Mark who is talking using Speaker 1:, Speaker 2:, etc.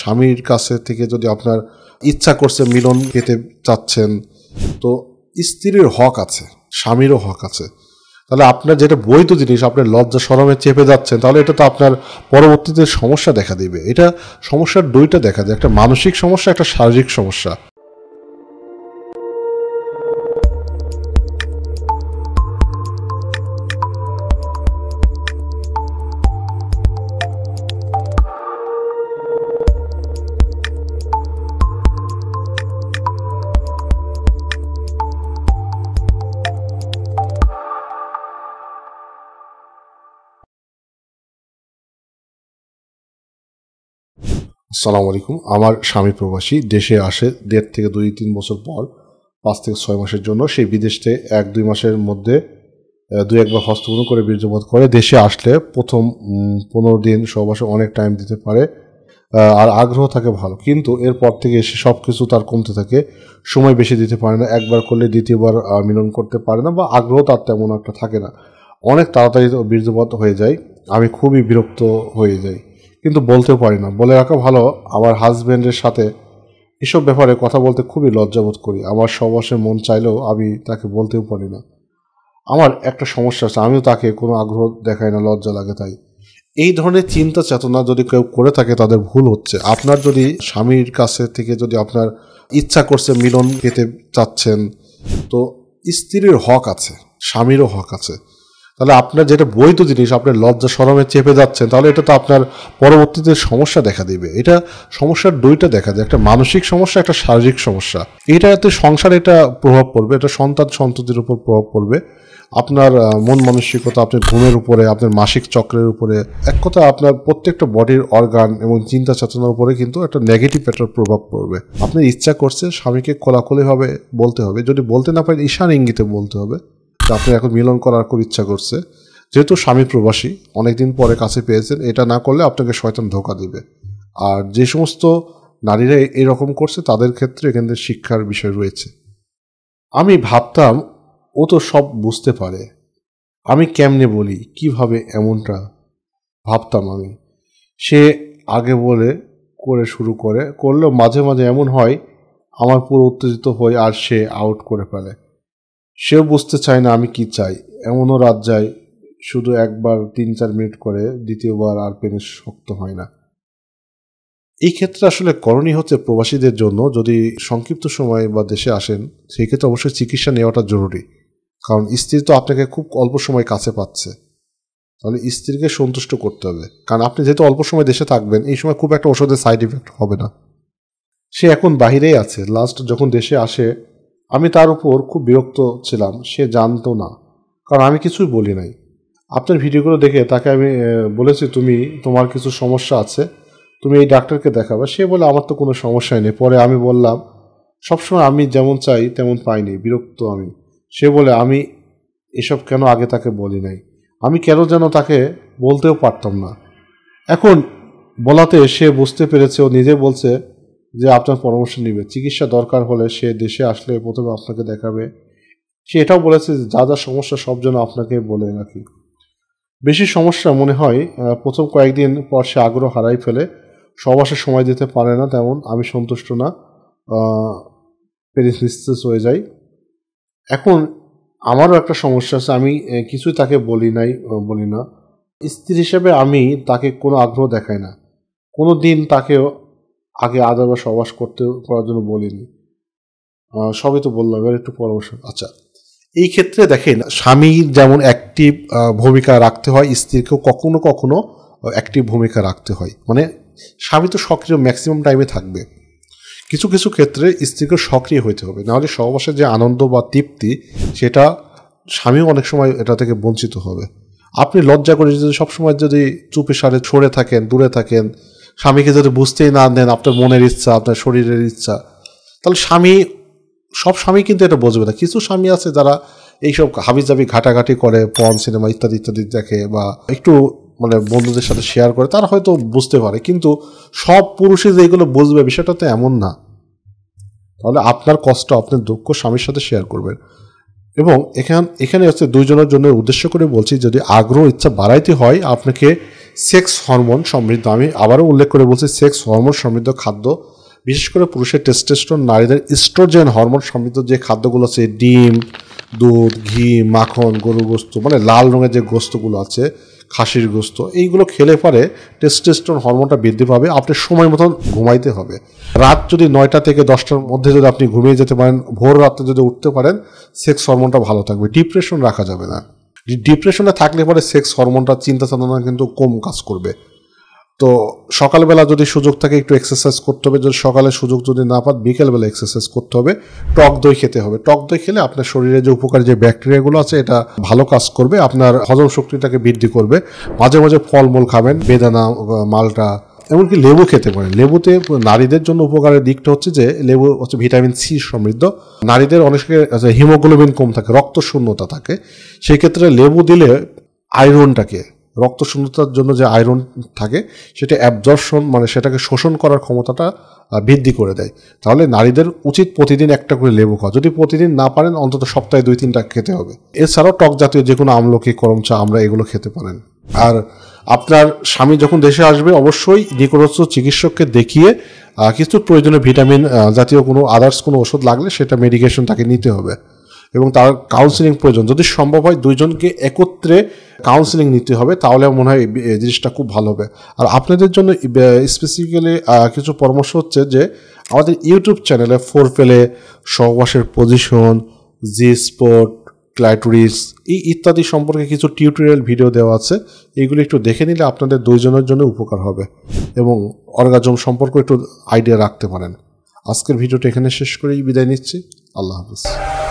Speaker 1: স্বামীর কাছে থেকে যদি আপনার ইচ্ছা করছে মিলন পেতে চাচ্ছেন তো স্ত্রীর হক আছে স্বামীরও হক আছে তাহলে আপনার যেটা বৈধ জিনিস আপনার লজ্জা সরমে চেপে যাচ্ছেন তাহলে এটা তো আপনার পরবর্তীতে সমস্যা দেখা দিবে এটা সমস্যার দুইটা দেখা যায় একটা মানসিক সমস্যা একটা শারীরিক সমস্যা আসসালামু আলাইকুম আমার স্বামী প্রবাসী দেশে আসে দেড় থেকে দুই তিন বছর পর পাঁচ থেকে ছয় মাসের জন্য সেই বিদেশ থেকে এক দুই মাসের মধ্যে দুই একবার হস্তপূর্ণ করে বীর্যবোধ করে দেশে আসলে প্রথম পনেরো দিন সবাসে অনেক টাইম দিতে পারে আর আগ্রহ থাকে ভালো কিন্তু এরপর থেকে এসে সব কিছু তার কমতে থাকে সময় বেশি দিতে পারে না একবার করলে দ্বিতীয়বার মিলন করতে পারে না বা আগ্রহ তার তেমন একটা থাকে না অনেক তাড়াতাড়ি বীর্যবোধ হয়ে যায় আমি খুবই বিরক্ত হয়ে যাই কিন্তু বলতেও পারি না বলে রাখা ভালো আমার হাজব্যান্ডের সাথে এসব ব্যাপারে কথা বলতে খুবই লজ্জাবোধ করি আমার সবাসে মন চাইলেও আমি তাকে বলতেও পারি না আমার একটা সমস্যা আছে আমিও তাকে কোনো আগ্রহ দেখাই না লজ্জা লাগে তাই এই ধরনের চিন্তা চেতনা যদি কেউ করে থাকে তাদের ভুল হচ্ছে আপনার যদি স্বামীর কাছে থেকে যদি আপনার ইচ্ছা করছে মিলন পেতে চাচ্ছেন তো স্ত্রীর হক আছে স্বামীরও হক আছে তাহলে আপনার যেটা বৈধ জিনিস আপনার লজ্জা সরমে চেপে যাচ্ছেন তাহলে এটা তো আপনার পরবর্তীতে সমস্যা দেখা দিবে এটা সমস্যার দুইটা দেখা যায় একটা মানসিক সমস্যা একটা শারীরিক সমস্যা এটাতে সংসার এটা প্রভাব পড়বে এটা সন্তান সন্ততির উপর প্রভাব পড়বে আপনার মন মানসিকতা আপনার ঘুমের উপরে আপনার মাসিক চক্রের উপরে এক কথা আপনার প্রত্যেকটা বডির অর্গান এবং চিন্তা চেতনার উপরে কিন্তু একটা নেগেটিভ একটা প্রভাব পড়বে আপনার ইচ্ছা করছে স্বামীকে খোলাখুলিভাবে বলতে হবে যদি বলতে না পারেন ঈশান ইঙ্গিতে বলতে হবে যে এখন মিলন করার খুব ইচ্ছা করছে যেহেতু স্বামী প্রবাসী অনেকদিন পরে কাছে পেয়েছেন এটা না করলে আপনাকে শয়তান ধোকা দেবে আর যে সমস্ত নারীরা এরকম করছে তাদের ক্ষেত্রে এখানে শিক্ষার বিষয় রয়েছে আমি ভাবতাম ও তো সব বুঝতে পারে আমি কেমনে বলি কিভাবে এমনটা ভাবতাম আমি সে আগে বলে করে শুরু করে করলেও মাঝে মাঝে এমন হয় আমার পুরো উত্তেজিত হই আর সে আউট করে ফেলে সেও বুঝতে চায় না আমি কি চাই এমনও রাত যায় শুধু একবার তিন চার মিনিট করে দ্বিতীয়বার আর পেনে শক্ত হয় না এই ক্ষেত্রে আসলে করণীয় হচ্ছে প্রবাসীদের জন্য যদি সংক্ষিপ্ত সময় বা দেশে আসেন সেই ক্ষেত্রে অবশ্যই চিকিৎসা নেওয়াটা জরুরি কারণ স্ত্রী তো আপনাকে খুব অল্প সময় কাছে পাচ্ছে তাহলে স্ত্রীকে সন্তুষ্ট করতে হবে কারণ আপনি যেহেতু অল্প সময় দেশে থাকবেন এই সময় খুব একটা ওষুধের সাইড ইফেক্ট হবে না সে এখন বাহিরেই আছে লাস্ট যখন দেশে আসে আমি তার উপর খুব বিরক্ত ছিলাম সে জানতো না কারণ আমি কিছুই বলি নাই আপনার ভিডিওগুলো দেখে তাকে আমি বলেছি তুমি তোমার কিছু সমস্যা আছে তুমি এই ডাক্তারকে দেখাবে সে বলে আমার তো কোনো সমস্যাই নেই পরে আমি বললাম সবসময় আমি যেমন চাই তেমন পাইনি বিরক্ত আমি সে বলে আমি এসব কেন আগে তাকে বলি নাই আমি কেন যেন তাকে বলতেও পারতাম না এখন বলাতে সে বুঝতে পেরেছে ও নিজে বলছে যে আপনার পরামর্শ নেবে চিকিৎসা দরকার হলে সে দেশে আসলে প্রথমে আপনাকে দেখাবে সে এটাও বলেছে যে যা যা সমস্যা সব যেন আপনাকে বলে রাখি বেশি সমস্যা মনে হয় প্রথম কয়েকদিন পর সে আগ্রহ হারাই ফেলে সবাসে সময় দিতে পারে না তেমন আমি সন্তুষ্ট না প্যারিস নিস্তেজ হয়ে যাই এখন আমারও একটা সমস্যা আছে আমি কিছুই তাকে বলি নাই বলি না স্ত্রী হিসেবে আমি তাকে কোনো আগ্রহ দেখাই না কোনো দিন তাকে আগে আদার বা সবাস করতে করার জন্য বলিনি সবই তো বললাম এবার একটু পরামর্শ আচ্ছা এই ক্ষেত্রে দেখেন স্বামীর যেমন অ্যাক্টিভ ভূমিকা রাখতে হয় স্ত্রীকেও কখনো কখনো অ্যাক্টিভ ভূমিকা রাখতে হয় মানে স্বামী তো সক্রিয় ম্যাক্সিমাম টাইমে থাকবে কিছু কিছু ক্ষেত্রে স্ত্রীকে সক্রিয় হইতে হবে নাহলে সহবাসের যে আনন্দ বা তৃপ্তি সেটা স্বামীও অনেক সময় এটা থেকে বঞ্চিত হবে আপনি লজ্জা করে যদি সবসময় যদি চুপে সারে ছড়ে থাকেন দূরে থাকেন স্বামীকে যদি বুঝতেই না দেন আপনার মনের ইচ্ছা আপনার শরীরের ইচ্ছা তাহলে স্বামী সব স্বামী কিন্তু এটা বুঝবে না কিছু স্বামী আছে যারা এইসব হাবিজাবি ঘাটাঘাটি করে পন সিনেমা ইত্যাদি ইত্যাদি দেখে বা একটু মানে বন্ধুদের সাথে শেয়ার করে তারা হয়তো বুঝতে পারে কিন্তু সব পুরুষই যে এগুলো বুঝবে বিষয়টা তো এমন না তাহলে আপনার কষ্ট আপনার দুঃখ স্বামীর সাথে শেয়ার করবেন এবং এখান এখানে হচ্ছে দুইজনের জন্য উদ্দেশ্য করে বলছি যদি আগ্রহ ইচ্ছা বাড়াইতে হয় আপনাকে সেক্স হরমোন সমৃদ্ধ আমি আবারও উল্লেখ করে বলছি সেক্স হরমোন সমৃদ্ধ খাদ্য বিশেষ করে পুরুষের টেস্টেস্টন নারীদের স্ট্রোজেন হরমোন সমৃদ্ধ যে খাদ্যগুলো আছে ডিম দুধ ঘি মাখন গরু গোস্ত মানে লাল রঙের যে গোস্তগুলো আছে খাসির গোস্ত এইগুলো খেলে পরে টেস্টেস্টন হরমোনটা বৃদ্ধি পাবে আপনি সময় মতন ঘুমাইতে হবে রাত যদি নয়টা থেকে দশটার মধ্যে যদি আপনি ঘুমিয়ে যেতে পারেন ভোর রাতে যদি উঠতে পারেন সেক্স হরমোনটা ভালো থাকবে ডিপ্রেশন রাখা যাবে না ডিপ্রেশনে থাকলে পরে সেক্স হরমোনটা চিন্তা চেতনা কিন্তু কম কাজ করবে তো সকালবেলা যদি সুযোগ থাকে একটু এক্সারসাইজ করতে হবে যদি সকালে সুযোগ যদি না পান বিকেলবেলা এক্সারসাইজ করতে হবে টক দই খেতে হবে টক দই খেলে আপনার শরীরে যে উপকার যে ব্যাকটেরিয়াগুলো আছে এটা ভালো কাজ করবে আপনার হজম শক্তিটাকে বৃদ্ধি করবে মাঝে মাঝে ফলমূল খাবেন বেদানা মালটা এমনকি লেবু খেতে পারেন লেবুতে নারীদের জন্য উপকারের দিকটা হচ্ছে যে লেবু হচ্ছে ভিটামিন সি সমৃদ্ধ নারীদের অনেক হিমোগ্লোবিন কম থাকে রক্ত শূন্যতা থাকে ক্ষেত্রে লেবু দিলে আয়রনটাকে রক্ত শূন্যতার জন্য যে আয়রন থাকে সেটা অ্যাবজর্পশন মানে সেটাকে শোষণ করার ক্ষমতাটা বৃদ্ধি করে দেয় তাহলে নারীদের উচিত প্রতিদিন একটা করে লেবু খাওয়া যদি প্রতিদিন না পারেন অন্তত সপ্তাহে দুই তিনটা খেতে হবে এছাড়াও টক জাতীয় যে কোনো আমলকি করমচা আমরা এগুলো খেতে পারেন আর আপনার স্বামী যখন দেশে আসবে অবশ্যই নিকটস্থ চিকিৎসককে দেখিয়ে কিছু প্রয়োজনে ভিটামিন জাতীয় কোনো আদার্স কোনো ওষুধ লাগলে সেটা মেডিকেশন তাকে নিতে হবে এবং তার কাউন্সিলিং প্রয়োজন যদি সম্ভব হয় দুইজনকে একত্রে কাউন্সিলিং নিতে হবে তাহলে মনে হয় জিনিসটা খুব ভালো হবে আর আপনাদের জন্য স্পেসিফিক্যালি কিছু পরামর্শ হচ্ছে যে আমাদের ইউটিউব চ্যানেলে ফোর ফেলে সহবাসের পজিশন জি স্পোর্ট ক্লাইটোরিস এই ইত্যাদি সম্পর্কে কিছু টিউটোরিয়াল ভিডিও দেওয়া আছে এগুলি একটু দেখে নিলে আপনাদের দুইজনের জন্য উপকার হবে এবং অর্গাজম সম্পর্কে একটু আইডিয়া রাখতে পারেন আজকের ভিডিওটা এখানে শেষ করেই বিদায় নিচ্ছি আল্লাহ হাফিজ